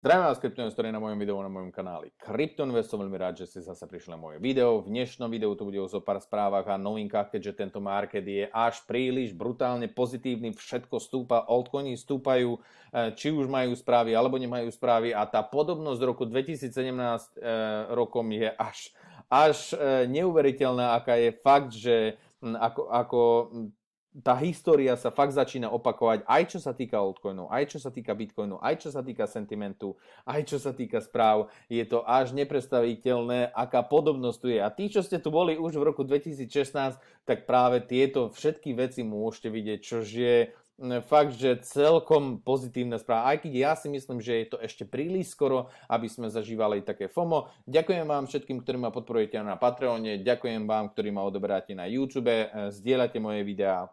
Zdravím vás, kryptoinvestori na mojom videu na mojom kanáli Kryptoinvest. Som veľmi rád, že ste zase prišli na moje video. V dnešnom videu tu bude o zo pár správach a novinkách, keďže tento market je až príliš brutálne pozitívny. Všetko stúpa, altcoiny stúpajú, eh, či už majú správy alebo nemajú správy a tá podobnosť roku 2017 eh, rokom je až, až eh, neuveriteľná, aká je fakt, že hm, ako, ako hm, tá história sa fakt začína opakovať aj čo sa týka altcoinov, aj čo sa týka bitcoinu, aj čo sa týka sentimentu, aj čo sa týka správ. Je to až neprestaviteľné, aká podobnosť tu je. A tí, čo ste tu boli už v roku 2016, tak práve tieto všetky veci môžete vidieť, čo je mm, fakt, že celkom pozitívna správa. Aj keď ja si myslím, že je to ešte príliš skoro, aby sme zažívali také FOMO. Ďakujem vám všetkým, ktorí ma podporujete na Patreone, ďakujem vám, ktorí ma odoberáte na YouTube, e, zdieľate moje videá,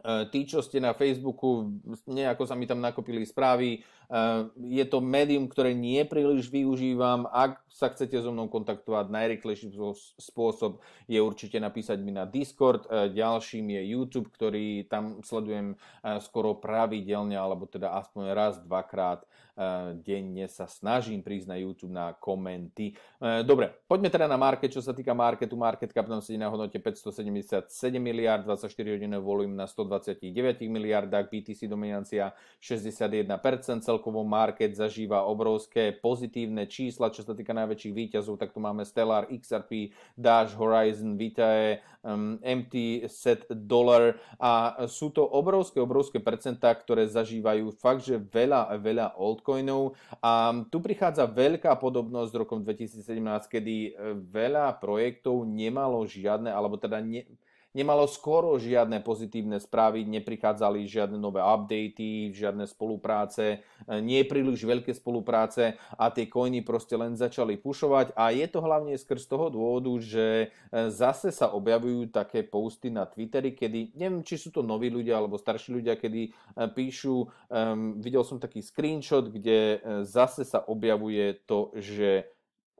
Eh, tí, čo ste na Facebooku, nejako sa mi tam nakopili správy. Eh, je to médium, ktoré nie príliš využívam. Ak sa chcete so mnou kontaktovať, najrychlejší spôsob je určite napísať mi na Discord. E, ďalším je YouTube, ktorý tam sledujem e, skoro pravidelne, alebo teda aspoň raz, dvakrát e, denne sa snažím prísť na YouTube na komenty. Dobre, poďme teda na market. Čo sa týka marketu, market cap tam sedí na hodnote 577 miliard, 24 hodinové volím na 129 miliardách, BTC dominancia 61%, celkovo market zažíva obrovské pozitívne čísla, čo sa týka najväčších výťazov, tak tu máme Stellar, XRP, Dash, Horizon, Vitae, um, MT, Set, Dollar a sú to obrovské, obrovské percentá, ktoré zažívajú fakt, že veľa, veľa altcoinov a tu prichádza veľká podobnosť s rokom 2017, kedy eh, veľa projektov nemalo žiadne, alebo teda ne, nemalo skoro žiadne pozitívne správy, neprichádzali žiadne nové updaty, žiadne spolupráce, e, nie príliš veľké spolupráce a tie koiny proste len začali pušovať a je to hlavne skrz toho dôvodu, že e, zase sa objavujú také posty na Twitteri, kedy, neviem, či sú to noví ľudia alebo starší ľudia, kedy e, píšu, um, videl som taký screenshot, kde zase sa objavuje to, že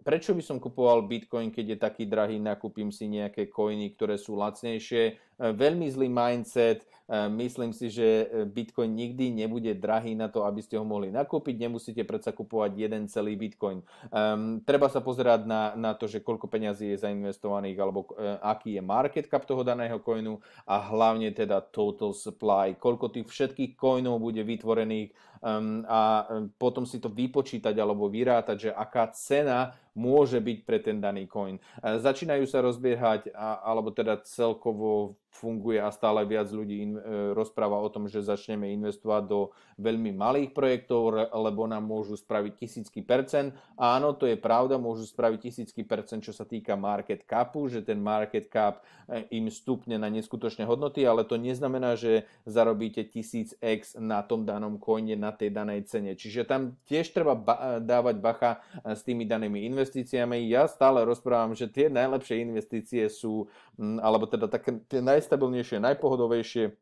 prečo by som kupoval Bitcoin, keď je taký drahý, nakúpim si nejaké coiny, ktoré sú lacnejšie Eh, veľmi zlý mindset, eh, Myslím si, že eh, Bitcoin nikdy nebude drahý na to, aby ste ho mohli nakúpiť. Nemusíte predsa kupovať jeden celý Bitcoin. Um, treba sa pozerať na, na to, že koľko peňazí je zainvestovaných alebo uh, aký je market cap toho daného coinu a hlavne teda total supply, koľko tých všetkých coinov bude vytvorených um, a potom si to vypočítať alebo vyrátať, že aká cena môže byť pre ten daný coin. Uh, začínajú sa rozbiehať, a, alebo teda celkovo funguje a stále viac ľudí in, e, rozpráva o tom, že začneme investovať do veľmi malých projektov, lebo nám môžu spraviť tisícky percent. Áno, to je pravda, môžu spraviť tisícky percent, čo sa týka market capu, že ten market cap e, im stupne na neskutočné hodnoty, ale to neznamená, že zarobíte tisíc x na tom danom koine, na tej danej cene. Čiže tam tiež treba ba- e, dávať bacha s tými danými investíciami. Ja stále rozprávam, že tie najlepšie investície sú, alebo teda také tie naj najstabilnejšie, najpohodovejšie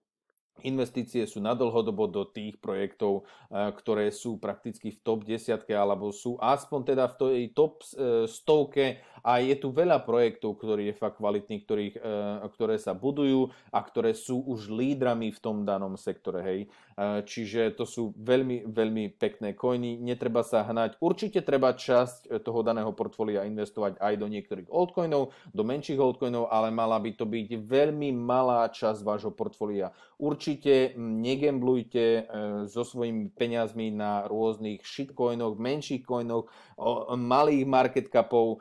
Investície sú na dlhodobo do tých projektov, eh, ktoré sú prakticky v top 10 alebo sú aspoň teda v tej top eh, stovke a je tu veľa projektov, ktorí je fakt kvalitní, ktorých, eh, ktoré sa budujú a ktoré sú už lídrami v tom danom sektore. Hej. Čiže to sú veľmi, veľmi pekné coiny, netreba sa hnať. Určite treba časť e, toho daného portfólia investovať aj do niektorých altcoinov, do menších altcoinov, ale mala by to byť veľmi malá časť vášho portfólia. Určite negemblujte e, so svojimi peniazmi na rôznych shitcoinoch, menších coinoch, malých market capov, e,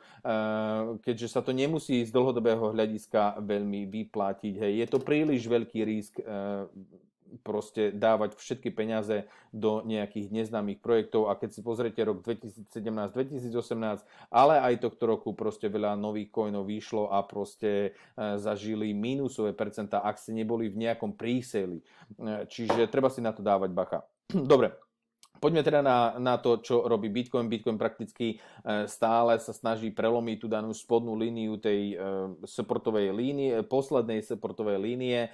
keďže sa to nemusí z dlhodobého hľadiska veľmi vyplatiť. Hej, je to príliš veľký risk proste dávať všetky peniaze do nejakých neznámych projektov a keď si pozriete rok 2017-2018, ale aj tohto roku proste veľa nových coinov vyšlo a proste e, zažili mínusové percentá, ak ste neboli v nejakom príseli. E, čiže treba si na to dávať bacha. Dobre, Poďme teda na, na to, čo robí Bitcoin. Bitcoin prakticky e, stále sa snaží prelomiť tú danú spodnú líniu tej e, supportovej línie, poslednej supportovej línie. E,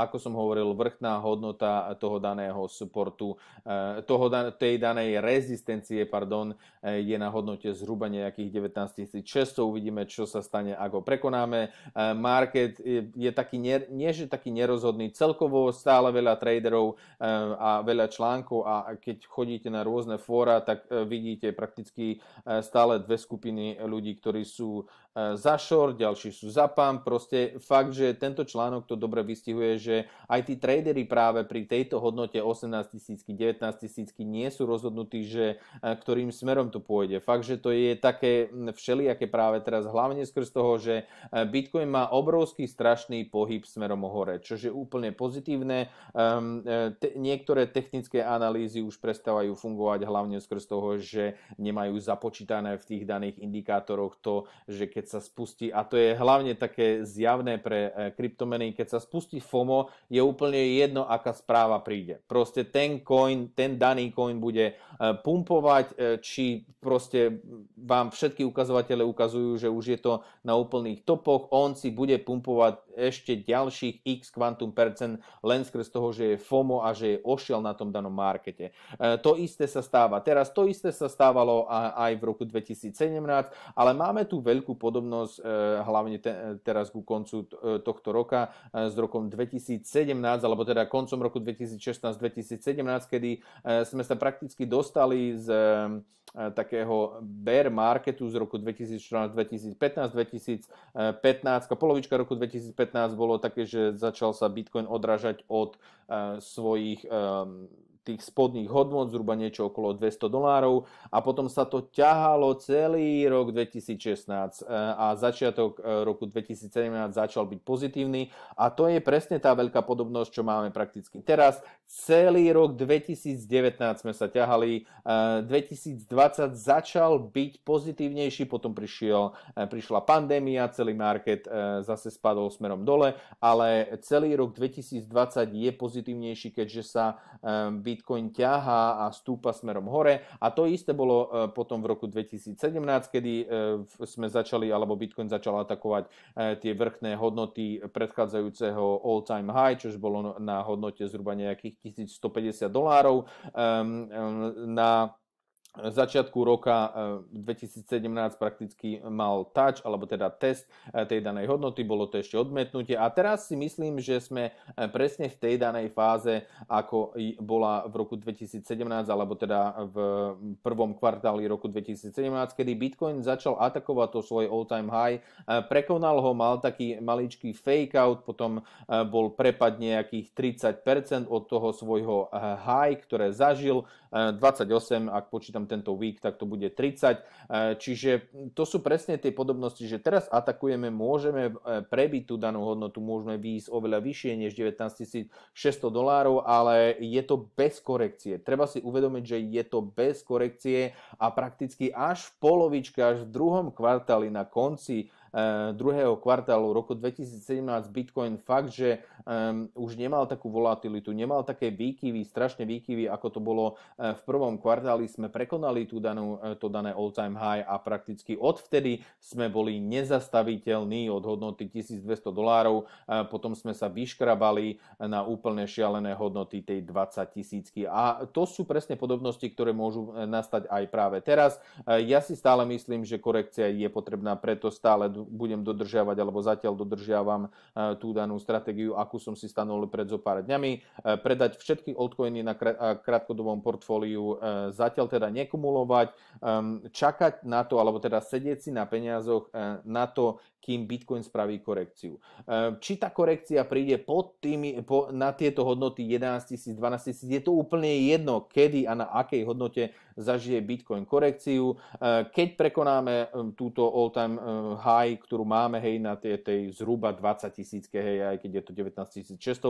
ako som hovoril, vrchná hodnota toho daného supportu, toho, tej danej rezistencie pardon, je na hodnote zhruba nejakých 19 600. Uvidíme, čo sa stane, ako prekonáme. Market je taký, nie, nie že taký nerozhodný. Celkovo stále veľa traderov a veľa článkov a keď chodíte na rôzne fóra, tak e, vidíte prakticky e, stále dve skupiny ľudí, ktorí sú Eh, za short, ďalší sú za pump. Proste fakt, že tento článok to dobre vystihuje, že aj tí tradery práve pri tejto hodnote 18 tisícky, 19 tisícky nie sú rozhodnutí, že eh, ktorým smerom to pôjde. Fakt, že to je také hm, všelijaké práve teraz, hlavne skrz toho, že eh, Bitcoin má obrovský strašný pohyb smerom hore, čo je úplne pozitívne. Ehm, te, niektoré technické analýzy už prestávajú fungovať hlavne skrz toho, že nemajú započítané v tých daných indikátoroch to, že keď keď sa spustí, a to je hlavne také zjavné pre e, kryptomeny, keď sa spustí FOMO, je úplne jedno, aká správa príde. Proste ten coin, ten daný coin bude e, pumpovať, e, či proste vám všetky ukazovatele ukazujú, že už je to na úplných topoch, on si bude pumpovať ešte ďalších x kvantum percent len skres toho, že je FOMO a že je ošiel na tom danom markete. To isté sa stáva teraz, to isté sa stávalo aj v roku 2017, ale máme tu veľkú pod podobnosť e, hlavne te, e, teraz ku koncu e, tohto roka s rokom 2017, alebo teda koncom roku 2016-2017, kedy sme sa prakticky dostali z takého bear marketu z roku 2014, 2015, 2015, polovička roku 2015 bolo také, že začal sa Bitcoin odrážať od svojich tých spodných hodnot, zhruba niečo okolo 200 dolárov a potom sa to ťahalo celý rok 2016 e, a začiatok e, roku 2017 začal byť pozitívny a to je presne tá veľká podobnosť, čo máme prakticky teraz. Celý rok 2019 sme sa ťahali, 2020 e, začal byť pozitívnejší, potom prišiel, prišla pandémia, celý market zase spadol smerom dole, ale celý rok 2020 je pozitívnejší, keďže sa by Bitcoin ťahá a stúpa smerom hore. A to isté bolo e, potom v roku 2017, kedy e, sme začali, alebo Bitcoin začal atakovať e, tie vrchné hodnoty predchádzajúceho all-time high, čož bolo na hodnote zhruba nejakých 1150 dolárov. Na začiatku roka 2017 eh, prakticky mal touch, alebo teda test eh, tej danej hodnoty, bolo to ešte odmetnutie a teraz si myslím, že sme eh, presne v tej danej fáze, ako bola v roku 2017, alebo teda v prvom kvartáli roku 2017, kedy Bitcoin začal atakovať to svoj all-time high, prekonal ho, mal taký maličký fake out, potom bol prepad nejakých 30% od toho svojho high, ktoré zažil, 28, ak počítam tam tento week, tak to bude 30. E, čiže to sú presne tie podobnosti, že teraz atakujeme, môžeme e, prebiť tú danú hodnotu, môžeme výjsť oveľa vyššie než 19 600 dolárov, ale je to bez korekcie. Treba si uvedomiť, že je to bez korekcie a prakticky až v polovičke, až v druhom kvartáli na konci Eh, druhého kvartálu roku 2017 Bitcoin fakt, že um, už nemal takú volatilitu, nemal také výkyvy, strašne výkyvy, ako to bolo eh, v prvom kvartáli, sme prekonali tú danú, eh, to dané all-time high a prakticky odvtedy sme boli nezastaviteľní od hodnoty 1200 dolárov, potom sme sa vyškrabali na úplne šialené hodnoty tej 20 tisícky. A to sú presne podobnosti, ktoré môžu nastať aj práve teraz. Ja si stále myslím, že korekcia je potrebná, preto stále budem dodržiavať alebo zatiaľ dodržiavam e, tú danú stratégiu, akú som si stanovil pred zo pár dňami. E, predať všetky altcoiny na krátkodobom portfóliu, e, zatiaľ teda nekumulovať, ehm, čakať na to, alebo teda sedieť si na peniazoch na to, kým Bitcoin spraví korekciu. Ehm, či tá korekcia príde pod tými, po, na tieto hodnoty 11 000, 12 000, je to úplne jedno, kedy a na akej hodnote zažije Bitcoin korekciu. Ehm, keď prekonáme ehm, túto all-time high, ktorú máme hej, na tej, tej zhruba 20 tisícke, hej, aj keď je to 19 600,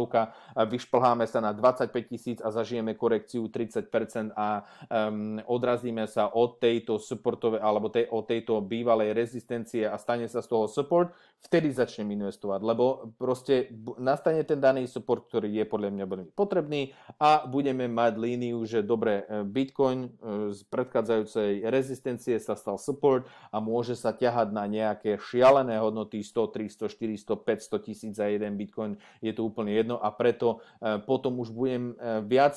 vyšplháme sa na 25 tisíc a zažijeme korekciu 30% a um, odrazíme sa od tejto supportovej, alebo tej, od tejto bývalej rezistencie a stane sa z toho support, vtedy začnem investovať, lebo proste nastane ten daný support, ktorý je podľa mňa veľmi potrebný a budeme mať líniu, že dobre, e, Bitcoin e, z predchádzajúcej rezistencie sa stal support a môže sa ťahať na nejaké šialené hodnoty 100, 300, 400, 500 tisíc za jeden Bitcoin, je to úplne jedno a preto e, potom už budem viac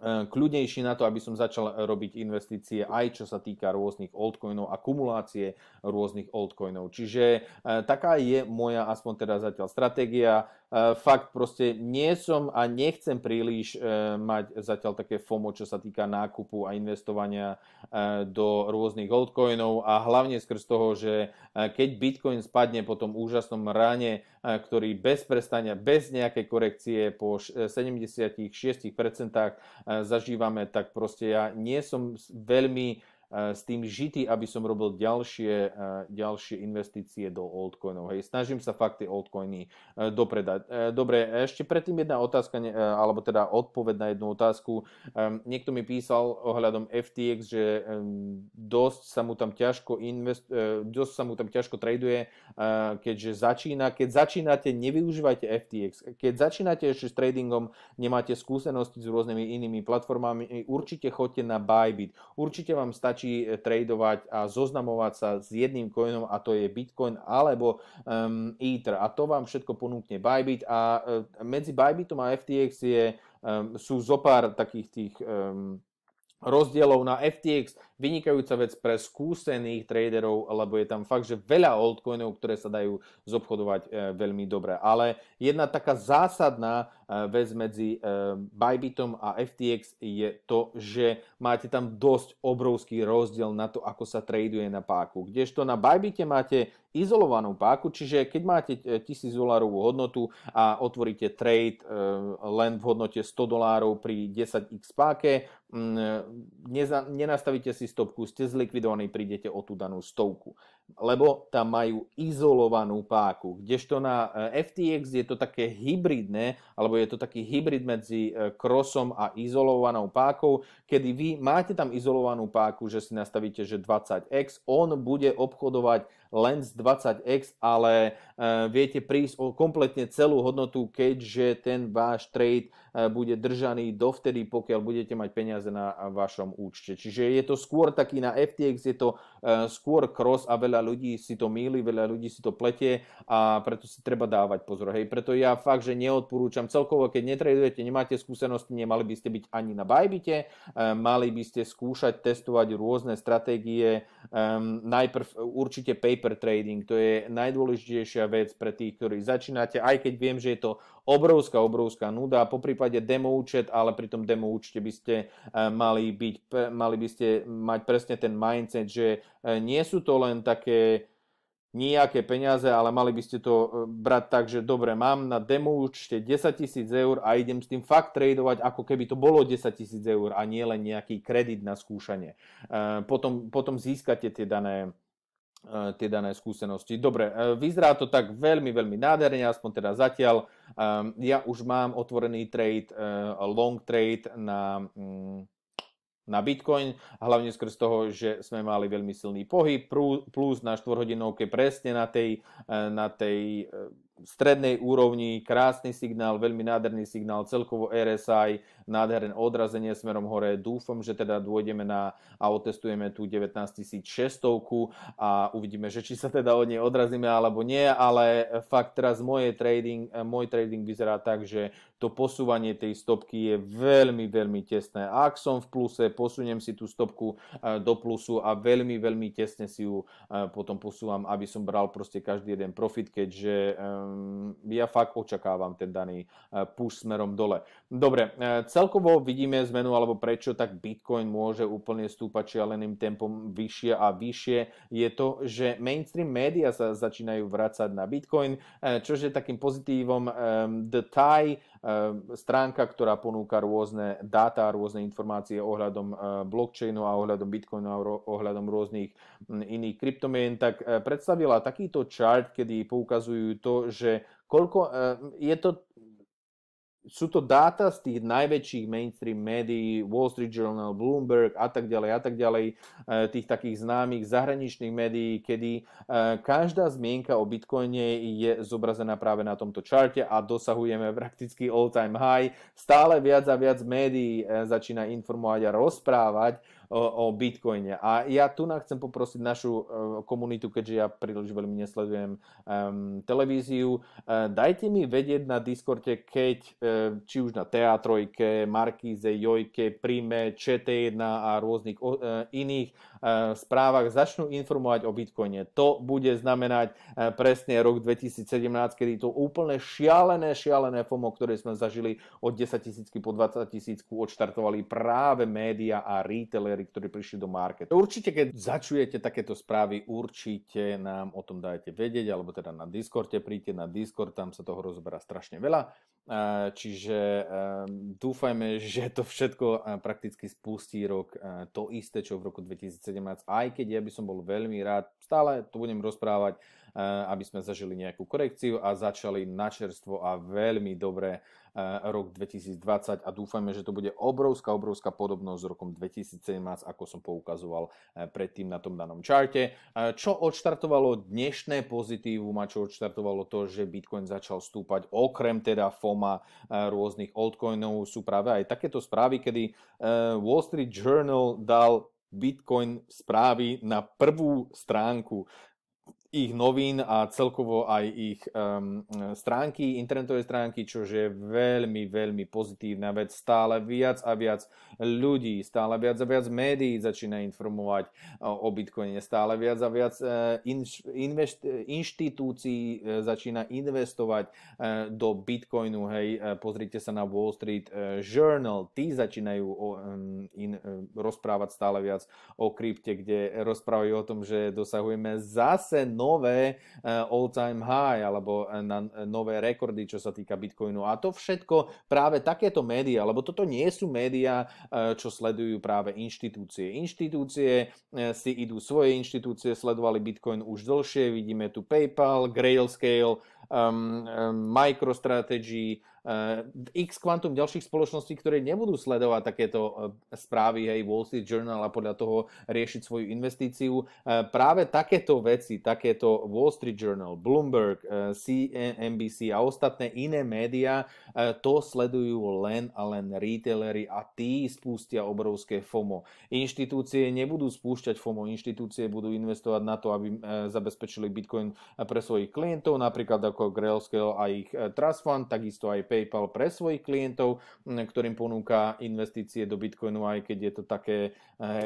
Eh, kľudnejší na to, aby som začal robiť investície aj čo sa týka rôznych altcoinov a kumulácie rôznych altcoinov. Čiže eh, taká je moja aspoň teda zatiaľ stratégia. E, fakt proste nie som a nechcem príliš e, mať zatiaľ také FOMO, čo sa týka nákupu a investovania e, do rôznych altcoinov a hlavne skrz toho, že keď Bitcoin spadne po tom úžasnom ráne, ktorý bez prestania, bez nejakej korekcie po 76% zažívame, tak proste ja nie som veľmi E, s tým žitý, aby som robil ďalšie, e, ďalšie investície do altcoinov. Hej. Snažím sa fakt tie altcoiny e, dopredať. Dobre, ešte predtým jedna otázka, alebo teda odpoved na jednu otázku. Niekto mi písal ohľadom FTX, že dosť sa mu tam ťažko, invest, dosť sa mu tam ťažko traduje, keďže začína, keď začínate, nevyužívajte FTX. Keď začínate ešte s tradingom, nemáte skúsenosti s rôznymi inými platformami, určite chodte na Bybit. Určite vám stačí stačí eh, tradovať a zoznamovať sa s jedným coinom a to je Bitcoin alebo um, Ether. A to vám všetko ponúkne Bybit a eh, medzi Bybitom a FTX je, um, sú zopár takých tých um, rozdielov na FTX vynikajúca vec pre skúsených traderov, lebo je tam fakt, že veľa altcoinov, ktoré sa dajú zobchodovať eh, veľmi dobre. Ale jedna taká zásadná Eh, vec medzi eh, Bybitom a FTX je to, že máte tam dosť obrovský rozdiel na to, ako sa traduje na páku. Kdežto na Bybite máte izolovanú páku, čiže keď máte 1000 eh, dolárovú hodnotu a otvoríte trade len v hodnote 100 dolárov pri 10x páke, mm, nenastavíte si stopku, ste zlikvidovaní, prídete o tú danú stovku lebo tam majú izolovanú páku. Kdežto na eh, FTX je to také hybridné, alebo je to taký hybrid medzi krosom eh, a izolovanou pákou, kedy vy máte tam izolovanú páku, že si nastavíte, že 20x, on bude obchodovať Lens 20X, ale e, viete prísť o kompletne celú hodnotu, keďže ten váš trade e, bude držaný dovtedy, pokiaľ budete mať peniaze na vašom účte. Čiže je to skôr taký na FTX, je to e, skôr cross a veľa ľudí si to míli, veľa ľudí si to pletie a preto si treba dávať pozor. Hej, preto ja fakt, že neodporúčam celkovo, keď netradujete, nemáte skúsenosti, nemali by ste byť ani na Bybite, mali by ste skúšať testovať rôzne stratégie, najprv určite PayPal paper trading, to je najdôležitejšia vec pre tých, ktorí začínate, aj keď viem, že je to obrovská, obrovská nuda, po prípade demo účet, ale pri tom demo účte by ste eh, mali, byť, mali by ste mať presne ten mindset, že eh, nie sú to len také nejaké peniaze, ale mali by ste to eh, brať tak, že dobre, mám na demo účte 10 000 eur a idem s tým fakt tradovať, ako keby to bolo 10 000 eur a nie len nejaký kredit na skúšanie. Potom, potom získate tie dané, E, tie dané skúsenosti. Dobre, e, vyzerá to tak veľmi, veľmi nádherne, aspoň teda zatiaľ. E, ja už mám otvorený trade, long trade na, mm, na Bitcoin, hlavne skrz toho, že sme mali veľmi silný pohyb, plus na štvorhodinovke presne na tej, na tej strednej úrovni, krásny signál, veľmi nádherný signál, celkovo RSI, nádherné odrazenie smerom hore. Dúfam, že teda dôjdeme na a otestujeme tú 19600 a uvidíme, že či sa teda od nej odrazíme alebo nie, ale fakt teraz moje trading, môj trading vyzerá tak, že to posúvanie tej stopky je veľmi, veľmi tesné. Ak som v pluse, posuniem si tú stopku e, do plusu a veľmi, veľmi tesne si ju e, potom posúvam, aby som bral proste každý jeden profit, keďže ja fakt očakávam ten daný e, push smerom dole. Dobre, celkovo vidíme zmenu alebo prečo tak Bitcoin môže úplne stúpať čialeným tempom vyššie a vyššie. Je to, že mainstream média sa začínajú vrácať na Bitcoin, čo je takým pozitívom. The Thai Ehm, stránka, ktorá ponúka rôzne dáta, rôzne informácie ohľadom e, blockchainu a ohľadom bitcoinu a ohľadom rôznych iných kryptomien, tak e, predstavila takýto chart, kedy poukazujú to, že koľko, e, je to sú to dáta z tých najväčších mainstream médií, Wall Street Journal, Bloomberg a tak ďalej a tak ďalej, eh, tých takých známych zahraničných médií, kedy eh, každá zmienka o bitcoine je zobrazená práve na tomto čarte a dosahujeme prakticky all-time high. Stále viac a viac médií eh, začína informovať a rozprávať o, bitcoine. A ja tu chcem poprosiť našu e, komunitu, keďže ja príliš veľmi nesledujem um, televíziu, e, dajte mi vedieť na Discorde, keď e, či už na Teatrojke, Markíze, Jojke, Prime, ČT1 a rôznych iných Eh, správach začnú informovať o bitcoine. To bude znamenať eh, presne rok 2017, kedy to úplne šialené, šialené FOMO, ktoré sme zažili od 10 tisícky po 20 tisícku, odštartovali práve média a retailery, ktorí prišli do marketu. Určite, keď začujete takéto správy, určite nám o tom dajte vedieť, alebo teda na Discorde, príďte na Discord, tam sa toho rozoberá strašne veľa. Čiže dúfajme, že to všetko e, prakticky spustí rok e, to isté, čo v roku 2017, aj keď ja by som bol veľmi rád, stále tu budem rozprávať, E, aby sme zažili nejakú korekciu a začali načerstvo a veľmi dobre e, rok 2020 a dúfajme, že to bude obrovská, obrovská podobnosť s rokom 2017, ako som poukazoval e, predtým na tom danom čarte. Čo odštartovalo dnešné pozitívum a čo odštartovalo to, že Bitcoin začal stúpať, okrem teda FOMA rôznych altcoinov, sú práve aj takéto správy, kedy Wall Street Journal dal Bitcoin správy na prvú stránku ich novín a celkovo aj ich um, stránky, internetové stránky, čo je veľmi, veľmi pozitívna vec. Stále viac a viac ľudí, stále viac a viac médií začína informovať uh, o Bitcoine, stále viac a viac uh, inš, invest, inštitúcií uh, začína investovať uh, do Bitcoinu. Hej, uh, pozrite sa na Wall Street uh, Journal, tí začínajú o, um, in, uh, rozprávať stále viac o krypte, kde rozprávajú o tom, že dosahujeme zase nové eh, all-time high alebo eh, na eh, nové rekordy, čo sa týka Bitcoinu. A to všetko práve takéto médiá, lebo toto nie sú médiá, čo sledujú práve inštitúcie. Inštitúcie si idú svoje inštitúcie, sledovali Bitcoin už dlhšie, vidíme tu PayPal, Grailscale, um, ehm, um, ehm, MicroStrategy, Eh, x kvantum ďalších spoločností, ktoré nebudú sledovať takéto eh, správy, hej, Wall Street Journal a podľa toho riešiť svoju investíciu. Eh, práve takéto veci, takéto Wall Street Journal, Bloomberg, CNBC a ostatné iné médiá, to sledujú len a len retailery a tí spustia obrovské FOMO. Inštitúcie nebudú spúšťať FOMO, inštitúcie budú investovať na to, aby zabezpečili Bitcoin pre svojich klientov, napríklad ako Grailscale a ich Trust Fund, takisto aj PayPal pre svojich klientov, ktorým ponúka investície do Bitcoinu, aj keď je to také, eh,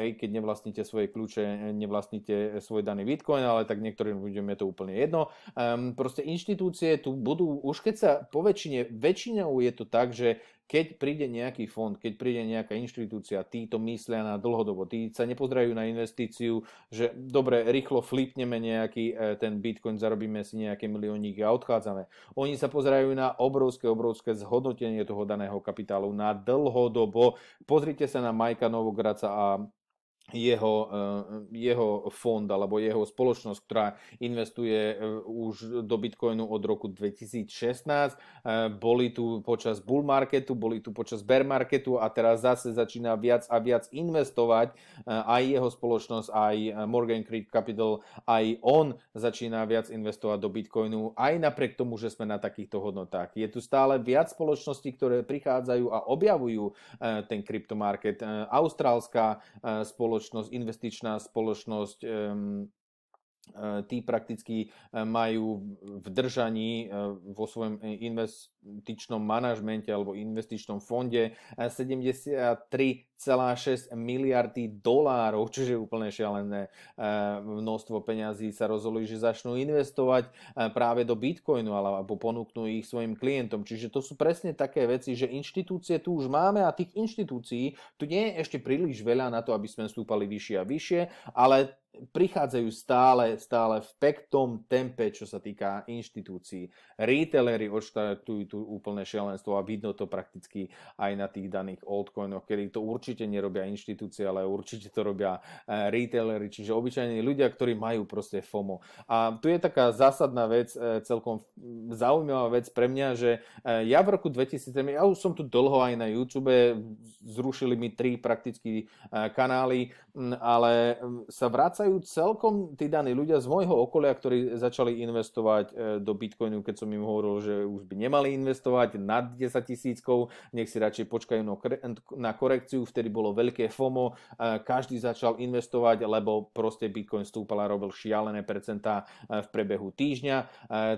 hej, keď nevlastníte svoje kľúče, eh, nevlastníte svoj daný Bitcoin, ale tak niektorým ľuďom je to úplne jedno. Ehm, proste inštitúcie tu budú, už keď sa po väčšine, väčšinou je to tak, že keď príde nejaký fond, keď príde nejaká inštitúcia, tí to myslia na dlhodobo, tí sa nepozerajú na investíciu, že dobre, rýchlo flipneme nejaký e, ten bitcoin, zarobíme si nejaké milióniky a odchádzame. Oni sa pozerajú na obrovské, obrovské zhodnotenie toho daného kapitálu na dlhodobo. Pozrite sa na Majka Novogradca a jeho, eh, jeho fond alebo jeho spoločnosť, ktorá investuje eh, už do Bitcoinu od roku 2016. Eh, boli tu počas bull marketu, boli tu počas bear marketu a teraz zase začína viac a viac investovať. Aj jeho spoločnosť, aj Morgan Creek Capital, aj on začína viac investovať do Bitcoinu, aj napriek tomu, že sme na takýchto hodnotách. Je tu stále viac spoločností, ktoré prichádzajú a objavujú ten kryptomarket. Austrálska spoločnosť spoločnosť, investičná spoločnosť, Ehm, tí prakticky ehm, majú v držaní ehm, vo svojom investičnom manažmente alebo investičnom fonde 73,6 miliardy dolárov, čiže úplne šialené množstvo peňazí sa rozhodli, že začnú investovať práve do Bitcoinu alebo ponúknú ich svojim klientom. Čiže to sú presne také veci, že inštitúcie tu už máme a tých inštitúcií tu nie je ešte príliš veľa na to, aby sme stúpali vyššie a vyššie, ale prichádzajú stále, stále v pektom tempe, čo sa týka inštitúcií. Retailery odštartujú tu úplné šialenstvo a vidno to prakticky aj na tých daných altcoinoch, kedy to určite nerobia inštitúcie, ale určite to robia eh, retailery, čiže obyčajní ľudia, ktorí majú proste FOMO. A tu je taká zásadná vec, eh, celkom zaujímavá vec pre mňa, že eh, ja v roku 2007, ja už som tu dlho aj na YouTube, zrušili mi tri prakticky kanály, mm, ale mm, sa vrácajú vracajú celkom tí daní ľudia z môjho okolia, ktorí začali investovať e, do Bitcoinu, keď som im hovoril, že už by nemali investovať nad 10 tisíckov, nech si radšej počkajú na korekciu, vtedy bolo veľké FOMO, e, každý začal investovať, lebo proste Bitcoin stúpal a robil šialené percentá e, v priebehu týždňa,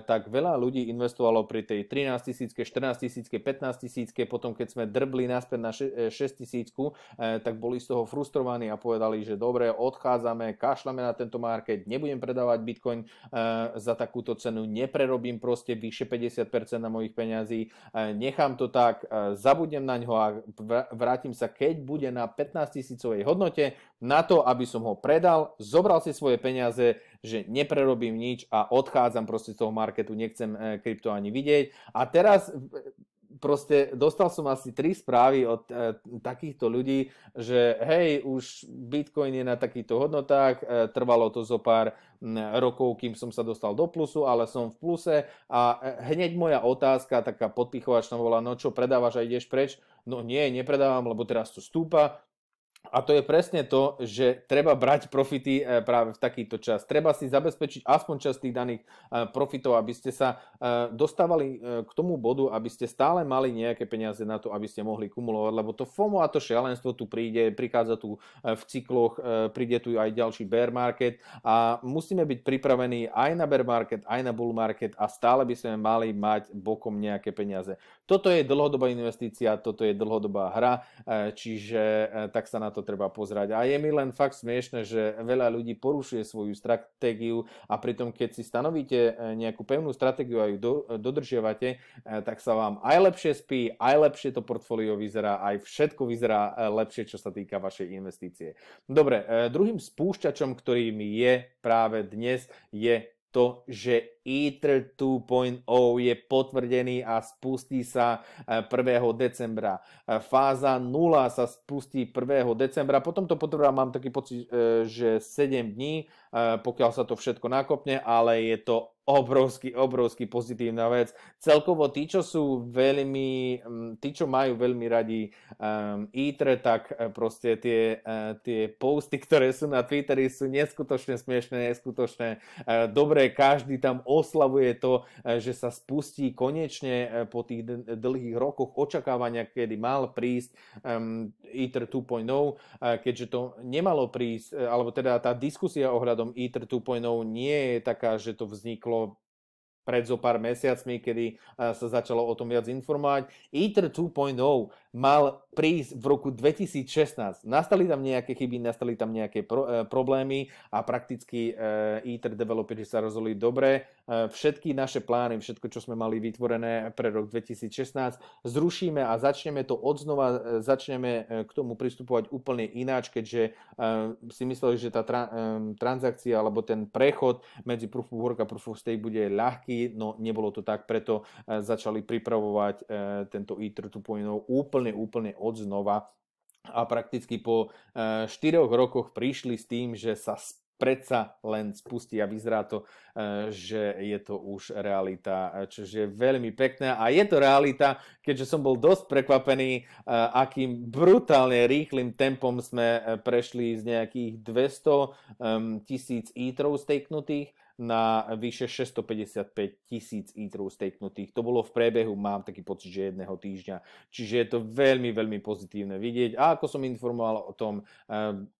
tak veľa ľudí investovalo pri tej 13 tisícke, 14 tisícke, 15 tisícke, potom keď sme drbli naspäť na 6 tisícku, tak boli z toho frustrovaní a povedali, že dobre, odchádzame, kaš kašľame na tento market, nebudem predávať Bitcoin eh, za takúto cenu, neprerobím proste vyše 50% na mojich peňazí, eh, nechám to tak, eh, zabudnem na ňo a vrátim sa, keď bude na 15 tisícovej hodnote, na to, aby som ho predal, zobral si svoje peniaze, že neprerobím nič a odchádzam proste z toho marketu, nechcem krypto ani vidieť. A teraz proste dostal som asi tri správy od e, takýchto ľudí, že hej, už Bitcoin je na takýchto hodnotách, e, trvalo to zo pár m, rokov, kým som sa dostal do plusu, ale som v pluse a e, hneď moja otázka, taká podpichovačná bola, no čo, predávaš a ideš preč? No nie, nepredávam, lebo teraz to stúpa, a to je presne to, že treba brať profity e, práve v takýto čas. Treba si zabezpečiť aspoň čas tých daných e, profitov, aby ste sa e, dostávali k tomu bodu, aby ste stále mali nejaké peniaze na to, aby ste mohli kumulovať, lebo to FOMO a to šialenstvo tu príde, prichádza tu v cykloch, príde tu aj ďalší bear market a musíme byť pripravení aj na bear market, aj na bull market a stále by sme mali mať bokom nejaké peniaze. Toto je dlhodobá investícia, toto je dlhodobá hra, čiže tak sa na to to treba pozrať. A je mi len fakt smiešne, že veľa ľudí porušuje svoju stratégiu a pritom, keď si stanovíte e, nejakú pevnú stratégiu a ju do, e, dodržiavate, e, tak sa vám aj lepšie spí, aj lepšie to portfólio vyzerá, aj všetko vyzerá lepšie, čo sa týka vašej investície. Dobre, druhým spúšťačom, ktorým je práve dnes, je to, že ITER 2.0 je potvrdený a spustí sa 1. E, decembra. E, fáza 0 sa spustí 1. decembra, potom to potvrdá, mám taký pocit, e, že 7 dní, pokiaľ sa to všetko nakopne, ale je to obrovský, obrovský pozitívna vec. Celkovo tí, čo sú veľmi, mm, tí, čo majú veľmi radi um, ITRE, tak e, proste tie, uh, tie posty, ktoré sú na Twitteri, sú neskutočne smiešné, neskutočné uh, e, dobré. Každý tam oslavuje to, uh, že sa spustí konečne uh, po tých dlhých rokoch očakávania, kedy mal prísť um, ITRE 2.0, uh, keďže to nemalo prísť, uh, alebo teda tá diskusia ohľadom ITRE 2.0 nie je taká, že to vzniklo bolo pred zo pár mesiacmi, kedy eh, sa začalo o tom viac informovať. ITER 2.0 mal prísť v roku 2016. Nastali tam nejaké chyby, nastali tam nejaké pro, e, problémy a prakticky e, eh, ITER developeri sa rozhodli dobre, E, všetky naše plány, všetko, čo sme mali vytvorené pre rok 2016, zrušíme a začneme to odznova, e, začneme e, k tomu pristupovať úplne ináč, keďže si mysleli, že tá transakcia alebo ten prechod medzi Proof of Work a Proof of Stake bude ľahký, no nebolo to tak, preto začali pripravovať tento ITR 2.0 úplne, úplne odznova a prakticky po 4 rokoch prišli s tým, že sa predsa len spustí a vyzerá to, eh, že je to už realita, eh, čo je veľmi pekné a je to realita, keďže som bol dosť prekvapený, eh, akým brutálne rýchlým tempom sme prešli z nejakých 200 ehm, tisíc ítrov steknutých na vyše 655 tisíc ítrov steknutých. To bolo v priebehu, mám taký pocit, že jedného týždňa. Čiže je to veľmi, veľmi pozitívne vidieť. A ako som informoval o tom, ehm,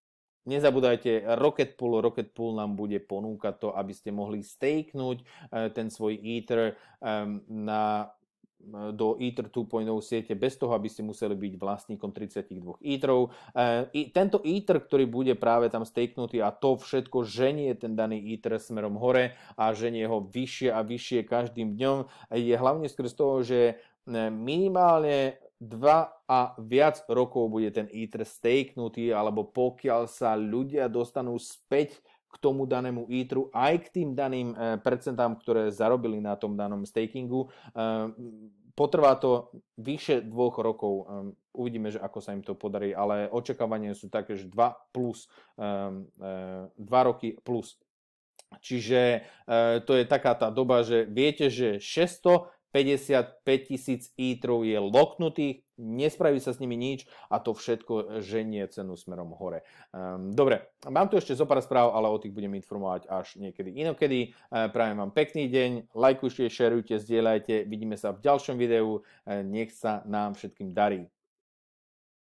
Nezabúdajte, Rocket Pool nám bude ponúkať to, aby ste mohli stejknúť eh, ten svoj Ether ehm, na eh, do Ether 2.0 siete bez toho, aby ste museli byť vlastníkom 32 Etherov. E, tento Ether, ktorý bude práve tam stejknutý a to všetko ženie ten daný Ether smerom hore a ženie ho vyššie a vyššie každým dňom, je hlavne skrz toho, že minimálne 2 a viac rokov bude ten ITER stejknutý, alebo pokiaľ sa ľudia dostanú späť k tomu danému ITRu, aj k tým daným eh, percentám, ktoré zarobili na tom danom stakingu. Eh, potrvá to vyše dvoch rokov. Eh, uvidíme, že ako sa im to podarí, ale očakávania sú také, že 2 plus, 2 roky plus. Čiže to je taká tá doba, že viete, že 600 55 tisíc ítrov je loknutých, nespraví sa s nimi nič a to všetko ženie cenu smerom hore. Ehm, dobre, mám tu ešte zo pár správ, ale o tých budem informovať až niekedy inokedy. Ehm, prajem vám pekný deň, lajkujte, šerujte, zdieľajte, vidíme sa v ďalšom videu, ehm, nech sa nám všetkým darí.